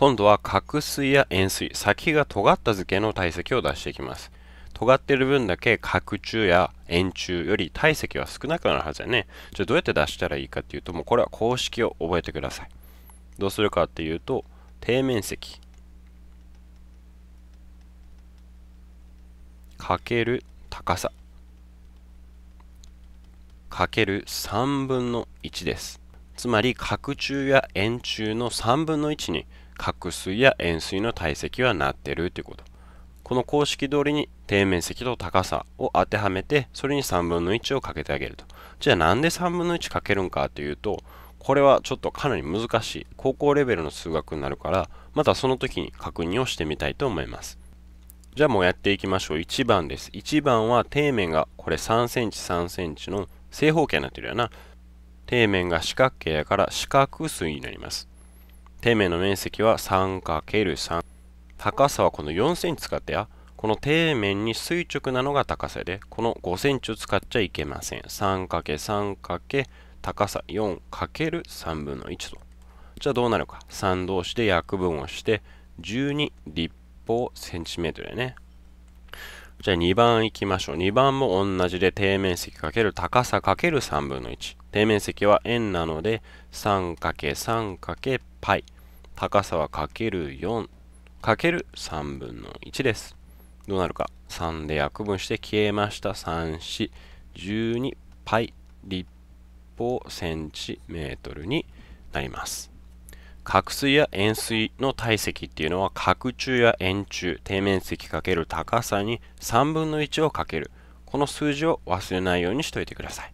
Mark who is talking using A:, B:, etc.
A: 今度は角水や円錐、先が尖った図形の体積を出していきます。尖ってる分だけ角柱や円柱より体積は少なくなるはずだね。じゃあどうやって出したらいいかっていうと、もうこれは公式を覚えてください。どうするかっていうと、底面積かける高さかける3分の1です。つまり角柱や円柱の3分の1に角錐や円錐の体積はなってるということ。この公式通りに底面積と高さを当てはめて、それに3分の1をかけてあげると。じゃあなんで3分の1かけるんかというと、これはちょっとかなり難しい高校レベルの数学になるから、またその時に確認をしてみたいと思います。じゃあもうやっていきましょう。1番です。1番は底面がこれ3センチ3センチの正方形になってるよな。底面が四角形やから四角錐になります。底面の面積は 3×3 高さはこの4センチ使ってやこの底面に垂直なのが高さでこの5センチを使っちゃいけません 3×3× 高さ 4×3 分の1とじゃあどうなるか3同士で約分をして12立方センチメートルだねじゃあ2番いきましょう2番も同じで底面積×高さ ×3 分の1底面積は円なので 3×3×π 高さは ×4×3 分の1ですどうなるか3で約分して消えました3412パイ立方センチメートルになります角水や円錐の体積っていうのは角柱や円柱底面積×高さに3分の1をかけるこの数字を忘れないようにしておいてください